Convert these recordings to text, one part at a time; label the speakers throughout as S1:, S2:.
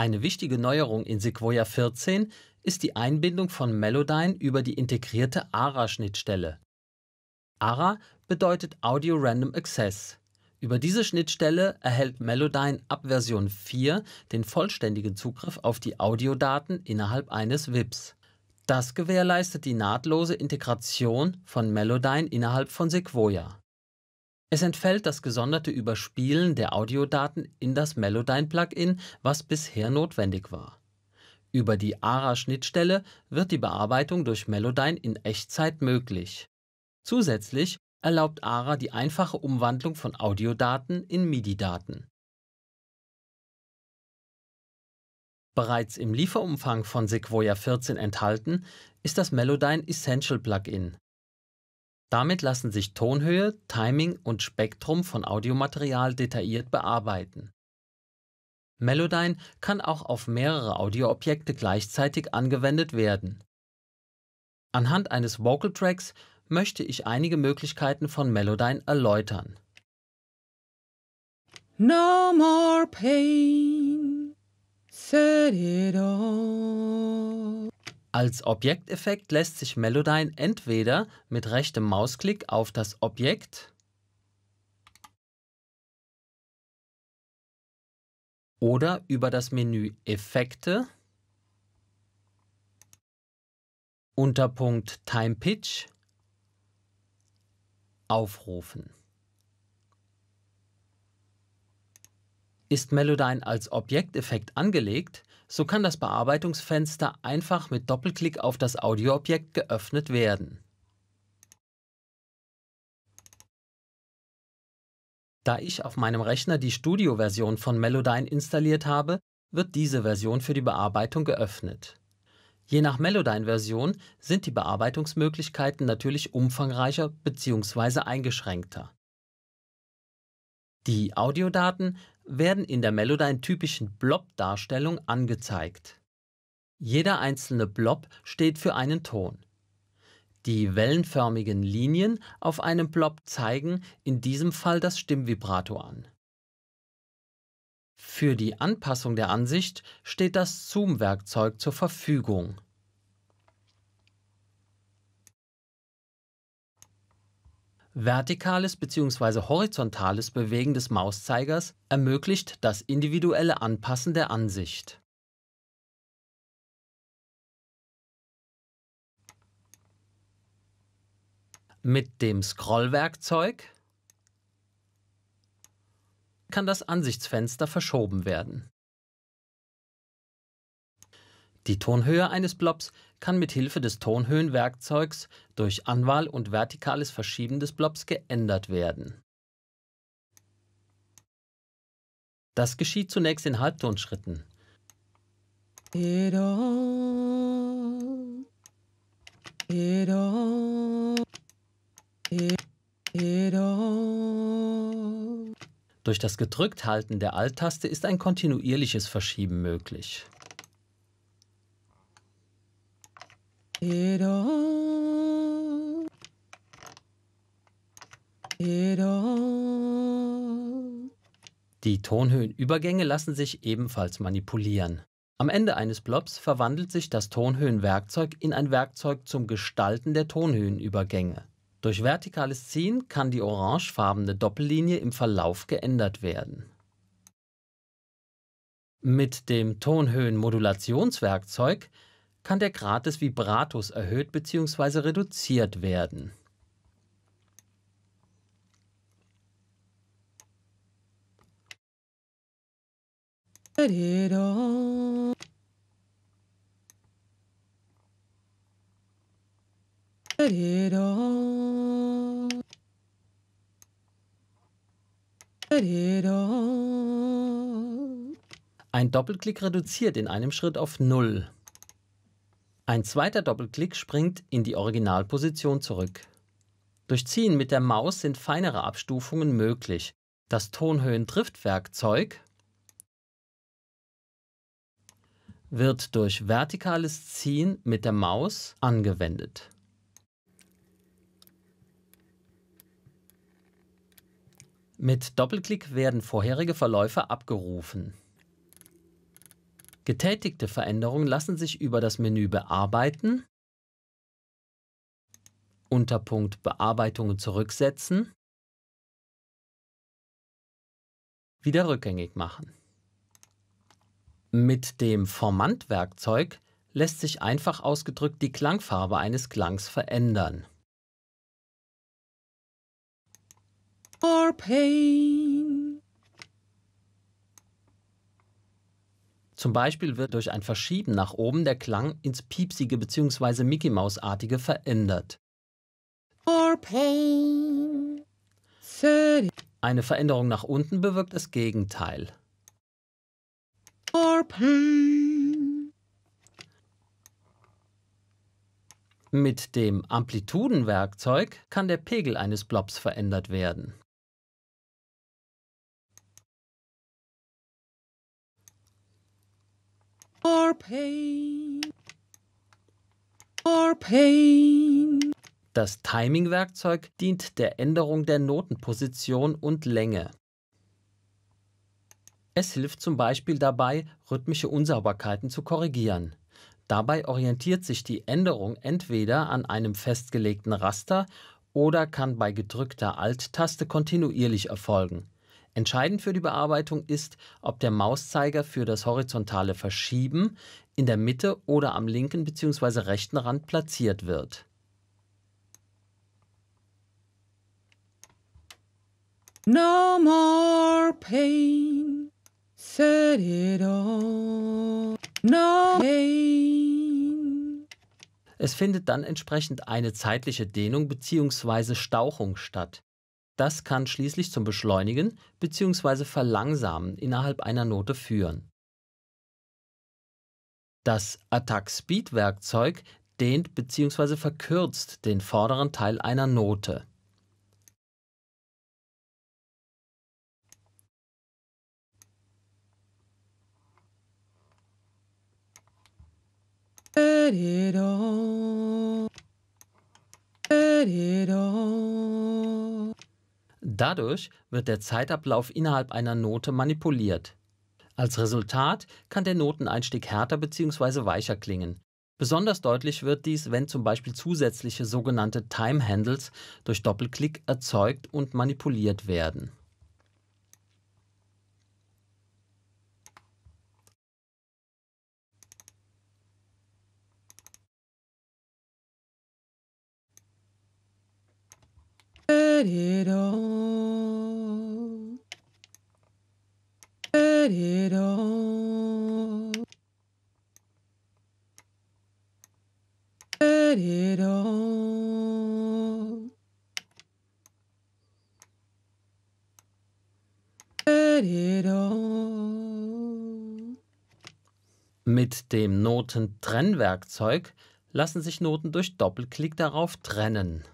S1: Eine wichtige Neuerung in Sequoia 14 ist die Einbindung von Melodyne über die integrierte ARA-Schnittstelle. ARA bedeutet Audio Random Access. Über diese Schnittstelle erhält Melodyne ab Version 4 den vollständigen Zugriff auf die Audiodaten innerhalb eines WIPs. Das gewährleistet die nahtlose Integration von Melodyne innerhalb von Sequoia. Es entfällt das gesonderte Überspielen der Audiodaten in das Melodyne-Plugin, was bisher notwendig war. Über die ARA-Schnittstelle wird die Bearbeitung durch Melodyne in Echtzeit möglich. Zusätzlich erlaubt ARA die einfache Umwandlung von Audiodaten in MIDI-Daten. Bereits im Lieferumfang von Sequoia 14 enthalten ist das Melodyne Essential Plugin damit lassen sich Tonhöhe, Timing und Spektrum von Audiomaterial detailliert bearbeiten. Melodyne kann auch auf mehrere Audioobjekte gleichzeitig angewendet werden. Anhand eines Vocal Tracks möchte ich einige Möglichkeiten von Melodyne erläutern.
S2: No more pain, set it all.
S1: Als Objekteffekt lässt sich Melodyne entweder mit rechtem Mausklick auf das Objekt oder über das Menü Effekte Unterpunkt Time Pitch aufrufen. Ist Melodyne als Objekteffekt angelegt, so kann das Bearbeitungsfenster einfach mit Doppelklick auf das Audioobjekt geöffnet werden. Da ich auf meinem Rechner die Studio-Version von Melodyne installiert habe, wird diese Version für die Bearbeitung geöffnet. Je nach Melodyne-Version sind die Bearbeitungsmöglichkeiten natürlich umfangreicher bzw. eingeschränkter. Die Audiodaten werden in der Melodyne-typischen Blob-Darstellung angezeigt. Jeder einzelne Blob steht für einen Ton. Die wellenförmigen Linien auf einem Blob zeigen in diesem Fall das Stimmvibrato an. Für die Anpassung der Ansicht steht das Zoom-Werkzeug zur Verfügung. Vertikales bzw. horizontales Bewegen des Mauszeigers ermöglicht das individuelle Anpassen der Ansicht. Mit dem Scrollwerkzeug kann das Ansichtsfenster verschoben werden. Die Tonhöhe eines Blobs kann mit Hilfe des Tonhöhenwerkzeugs durch Anwahl und vertikales Verschieben des Blobs geändert werden. Das geschieht zunächst in Halbtonschritten. Durch das gedrückt halten der Alt-Taste ist ein kontinuierliches Verschieben möglich.
S2: It all.
S1: It all. Die Tonhöhenübergänge lassen sich ebenfalls manipulieren. Am Ende eines Blobs verwandelt sich das Tonhöhenwerkzeug in ein Werkzeug zum Gestalten der Tonhöhenübergänge. Durch vertikales Ziehen kann die orangefarbene Doppellinie im Verlauf geändert werden. Mit dem Tonhöhenmodulationswerkzeug kann der Grad des Vibratos erhöht bzw. reduziert werden. Ein Doppelklick reduziert in einem Schritt auf Null. Ein zweiter Doppelklick springt in die Originalposition zurück. Durch Ziehen mit der Maus sind feinere Abstufungen möglich. Das Tonhöhentriftwerkzeug wird durch vertikales Ziehen mit der Maus angewendet. Mit Doppelklick werden vorherige Verläufe abgerufen. Getätigte Veränderungen lassen sich über das Menü Bearbeiten, Unterpunkt Bearbeitungen zurücksetzen, wieder rückgängig machen. Mit dem Formant-Werkzeug lässt sich einfach ausgedrückt die Klangfarbe eines Klangs verändern.
S2: Or pay.
S1: Zum Beispiel wird durch ein Verschieben nach oben der Klang ins piepsige bzw. Mickey Maus-artige verändert. Eine Veränderung nach unten bewirkt das Gegenteil. Mit dem Amplitudenwerkzeug kann der Pegel eines Blobs verändert werden.
S2: Or pain. Or pain.
S1: Das Timing-Werkzeug dient der Änderung der Notenposition und Länge. Es hilft zum Beispiel dabei, rhythmische Unsauberkeiten zu korrigieren. Dabei orientiert sich die Änderung entweder an einem festgelegten Raster oder kann bei gedrückter Alt-Taste kontinuierlich erfolgen. Entscheidend für die Bearbeitung ist, ob der Mauszeiger für das horizontale Verschieben in der Mitte oder am linken bzw. rechten Rand platziert wird.
S2: No more pain, set it all. No pain.
S1: Es findet dann entsprechend eine zeitliche Dehnung bzw. Stauchung statt. Das kann schließlich zum Beschleunigen bzw. Verlangsamen innerhalb einer Note führen. Das Attack Speed Werkzeug dehnt bzw. verkürzt den vorderen Teil einer Note. Dadurch wird der Zeitablauf innerhalb einer Note manipuliert. Als Resultat kann der Noteneinstieg härter bzw. weicher klingen. Besonders deutlich wird dies, wenn zum Beispiel zusätzliche sogenannte Time Handles durch Doppelklick erzeugt und manipuliert werden.
S2: it all get it all. Get it all. Get it all.
S1: Mit dem Notentrennwerkzeug lassen sich Noten durch Doppelklick darauf trennen.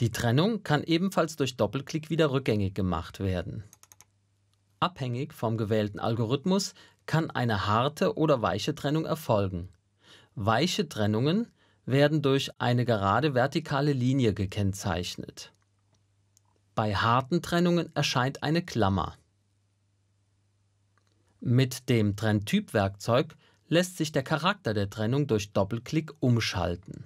S1: Die Trennung kann ebenfalls durch Doppelklick wieder rückgängig gemacht werden. Abhängig vom gewählten Algorithmus kann eine harte oder weiche Trennung erfolgen. Weiche Trennungen werden durch eine gerade vertikale Linie gekennzeichnet. Bei harten Trennungen erscheint eine Klammer. Mit dem Trenntyp-Werkzeug lässt sich der Charakter der Trennung durch Doppelklick umschalten.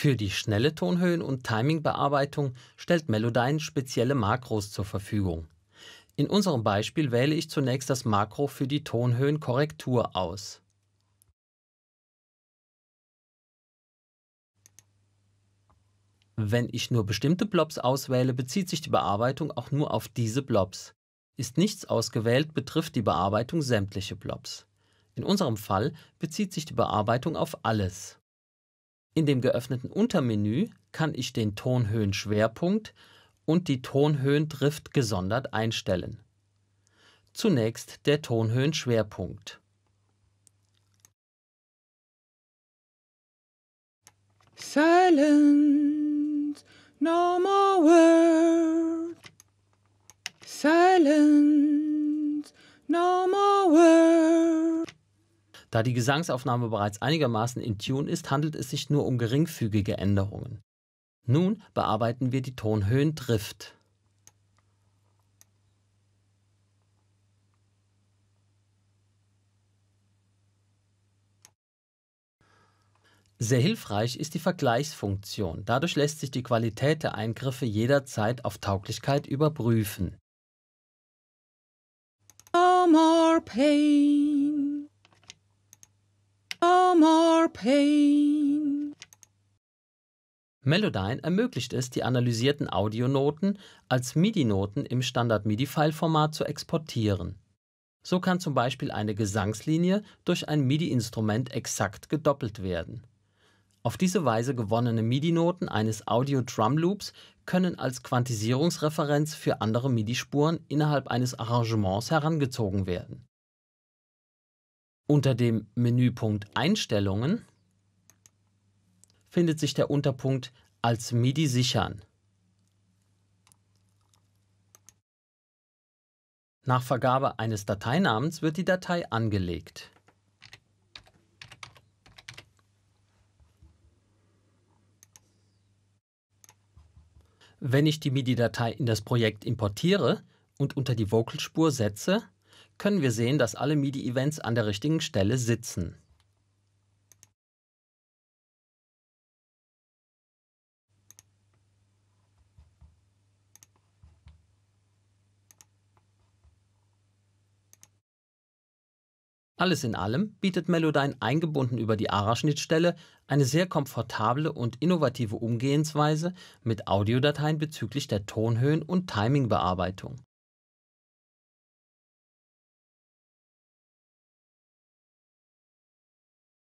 S1: Für die schnelle Tonhöhen- und Timing-Bearbeitung stellt Melodyne spezielle Makros zur Verfügung. In unserem Beispiel wähle ich zunächst das Makro für die Tonhöhenkorrektur aus. Wenn ich nur bestimmte Blobs auswähle, bezieht sich die Bearbeitung auch nur auf diese Blobs. Ist nichts ausgewählt, betrifft die Bearbeitung sämtliche Blobs. In unserem Fall bezieht sich die Bearbeitung auf alles. In dem geöffneten Untermenü kann ich den Tonhöhenschwerpunkt und die Tonhöhendrift gesondert einstellen. Zunächst der Tonhöhenschwerpunkt.
S2: Silence, no more word. Silence, no more word.
S1: Da die Gesangsaufnahme bereits einigermaßen in Tune ist, handelt es sich nur um geringfügige Änderungen. Nun bearbeiten wir die Tonhöhen Drift. Sehr hilfreich ist die Vergleichsfunktion. Dadurch lässt sich die Qualität der Eingriffe jederzeit auf Tauglichkeit überprüfen.
S2: No more pain. pain.
S1: Melodyne ermöglicht es, die analysierten Audionoten als MIDI-Noten im Standard-MIDI-File-Format zu exportieren. So kann zum Beispiel eine Gesangslinie durch ein MIDI-Instrument exakt gedoppelt werden. Auf diese Weise gewonnene MIDI-Noten eines Audio-Drum-Loops können als Quantisierungsreferenz für andere MIDI-Spuren innerhalb eines Arrangements herangezogen werden. Unter dem Menüpunkt Einstellungen findet sich der Unterpunkt als MIDI sichern. Nach Vergabe eines Dateinamens wird die Datei angelegt. Wenn ich die MIDI-Datei in das Projekt importiere und unter die Vocalspur setze, können wir sehen, dass alle MIDI-Events an der richtigen Stelle sitzen. Alles in allem bietet Melodyne eingebunden über die ARA-Schnittstelle eine sehr komfortable und innovative Umgehensweise mit Audiodateien bezüglich der Tonhöhen und Timingbearbeitung.